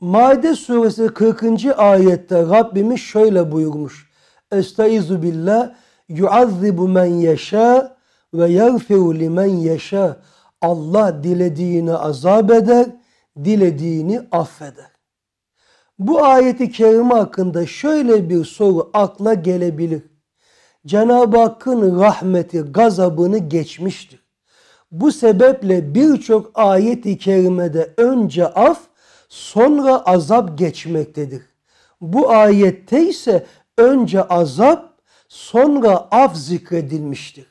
Maide suresi 40. ayette Rabbimiz şöyle buyurmuş. Estaizu billah yuazzibu men yeşâ ve yerfiru limen yeşâ. Allah dilediğini azap eder, dilediğini affeder. Bu ayeti kerime hakkında şöyle bir soru akla gelebilir. Cenab-ı Hakk'ın rahmeti, gazabını geçmiştir. Bu sebeple birçok ayeti i kerimede önce af, sonra azap geçmektedir. Bu ayette ise önce azap sonra af zikredilmiştir.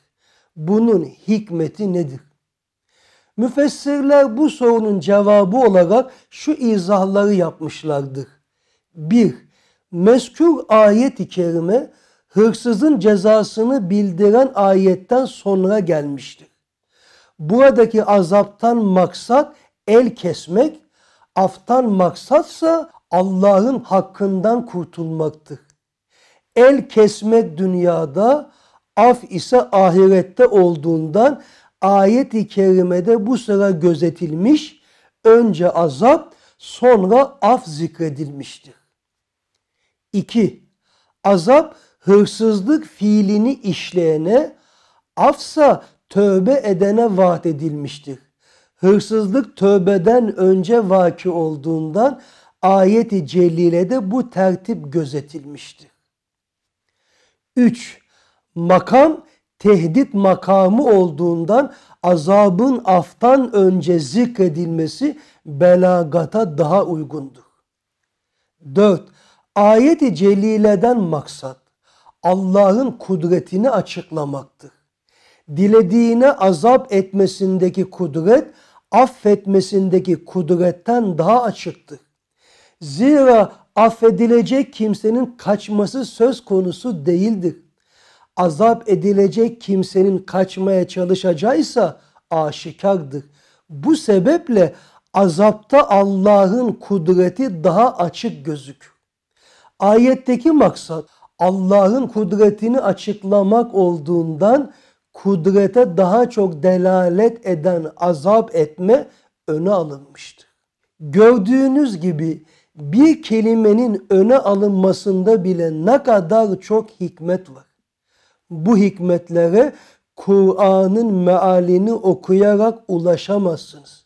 Bunun hikmeti nedir? Müfessirler bu sorunun cevabı olarak şu izahları yapmışlardır. 1. mezkur ayet-i kerime hırsızın cezasını bildiren ayetten sonra gelmiştir. Buradaki azaptan maksat el kesmek Aftan maksatsa Allah'ın hakkından kurtulmaktır. El kesme dünyada, af ise ahirette olduğundan ayet-i kerimede bu sıra gözetilmiş, önce azap, sonra af zikredilmiştir. 2. Azap hırsızlık fiilini işleyene, afsa tövbe edene vaat edilmiştir. Hırsızlık tövbeden önce vaki olduğundan ayeti cellilede bu tertip gözetilmiştir. 3. Makam tehdit makamı olduğundan azabın aftan önce zikredilmesi belagata daha uygundur. 4. Ayet-i celileden maksat Allah'ın kudretini açıklamaktır. Dilediğine azap etmesindeki kudret affetmesindeki kudretten daha açıktır. Zira affedilecek kimsenin kaçması söz konusu değildir. Azap edilecek kimsenin kaçmaya çalışacağıysa aşikardır. Bu sebeple azapta Allah'ın kudreti daha açık gözük. Ayetteki maksat Allah'ın kudretini açıklamak olduğundan kudrete daha çok delalet eden azap etme öne alınmıştır. Gördüğünüz gibi bir kelimenin öne alınmasında bile ne kadar çok hikmet var. Bu hikmetlere Kur'an'ın mealini okuyarak ulaşamazsınız.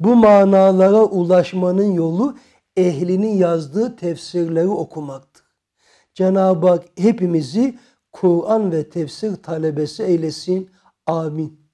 Bu manalara ulaşmanın yolu ehlinin yazdığı tefsirleri okumaktır. Cenab-ı Hak hepimizi Kur'an ve tefsir talebesi eylesin. Amin.